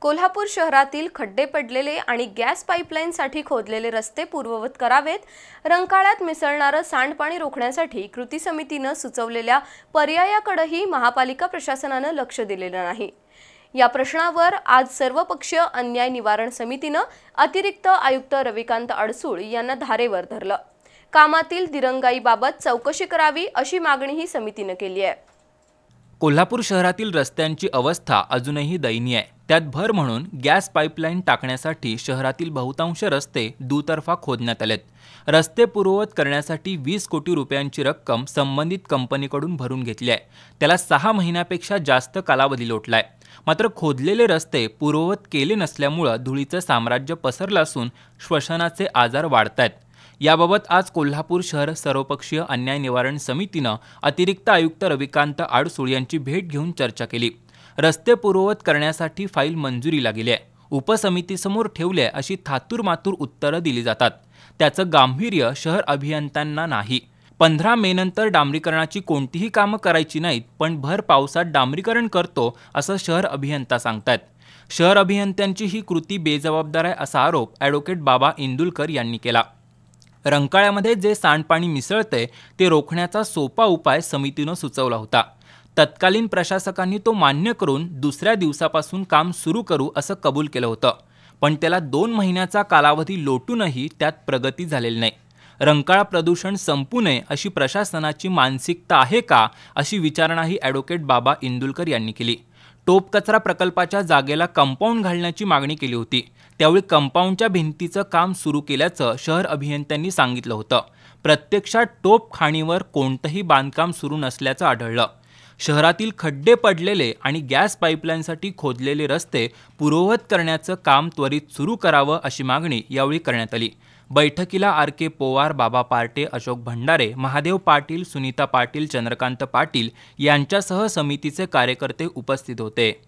कोल्हापूर शहरातील खड्डे पडलेले आणि गॅस पाईपलाईनसाठी खोदलेले रस्ते पूर्ववत करावेत रंकाळ्यात मिसळणारं सांडपाणी रोखण्यासाठी कृती समितीनं सुचवलेल्या पर्यायाकडेही महापालिका प्रशासनानं लक्ष दिलेलं नाही या प्रश्नावर आज सर्वपक्षीय अन्याय निवारण समितीनं अतिरिक्त आयुक्त रविकांत अडसूळ यांना धारेवर धरलं कामातील दिरंगाईबाबत चौकशी करावी अशी मागणीही समितीनं केली आहे कोल्हापूर शहरातील रस्त्यांची अवस्था अजूनही दयनीय आहे त्यात भर म्हणून गॅस पाईपलाईन टाकण्यासाठी शहरातील बहुतांश रस्ते दुतर्फा खोदण्यात आलेत रस्ते पूर्ववत करण्यासाठी वीस कोटी रुपयांची रक्कम संबंधित कंपनीकडून भरून घेतली आहे त्याला सहा महिन्यापेक्षा जास्त कालावधी लोटलाय मात्र खोदलेले रस्ते पूर्ववत केले नसल्यामुळं धुळीचं साम्राज्य पसरलं असून श्वसनाचे आजार वाढत आहेत याबाबत आज कोल्हापूर शहर सर्वपक्षीय अन्याय निवारण समितीनं अतिरिक्त आयुक्त रविकांत आडसूळ यांची भेट घेऊन चर्चा केली रस्ते पूर्ववत करण्यासाठी फाईल मंजुरीला गेली आहे उपसमितीसमोर ठेवले अशी थातूरमातूर उत्तरं दिली जातात त्याचं गांभीर्य शहर अभियंत्यांना नाही पंधरा मे नंतर डांबरीकरणाची कोणतीही कामं करायची नाहीत पण भर पावसात डांबरीकरण करतो असं शहर अभियंता सांगतात शहर अभियंत्यांची ही कृती बेजबाबदार आहे असा आरोप ॲडव्होकेट बाबा इंदुलकर यांनी केला रंकाळ्यामध्ये जे सांडपाणी मिसळते ते रोखण्याचा सोपा उपाय समितीनं सुचवला होता तत्कालीन प्रशासकांनी तो मान्य करून दुसऱ्या दिवसापासून काम सुरू करू असं कबूल केलं होतं पण त्याला दोन महिन्याचा कालावधी लोटूनही त्यात प्रगती झालेली नाही रंकाळा प्रदूषण संपू नये अशी प्रशासनाची मानसिकता आहे का अशी विचारणाही ॲडव्होकेट बाबा इंदुलकर यांनी केली टोप कचरा प्रकल्पाच्या जागेला कंपाऊंड घालण्याची मागणी केली होती त्यावेळी कंपाऊंडच्या भिंतीचं काम सुरू केल्याचं शहर अभियंत्यांनी सांगितलं होतं प्रत्यक्षात टोप खाणीवर कोणतंही बांधकाम सुरू नसल्याचं आढळलं शहरातील खड्डे पडलेले आणि गॅस पाईपलाईनसाठी खोदलेले रस्ते पूर्ववत करण्याचं काम त्वरित सुरू करावं अशी मागणी यावेळी करण्यात आली बैठकीला आर के पोवार बाबा पार्टे अशोक भंडारे महादेव पाटील सुनीता पाटील चंद्रकांत पाटील यांच्यासह समितीचे कार्यकर्ते उपस्थित होते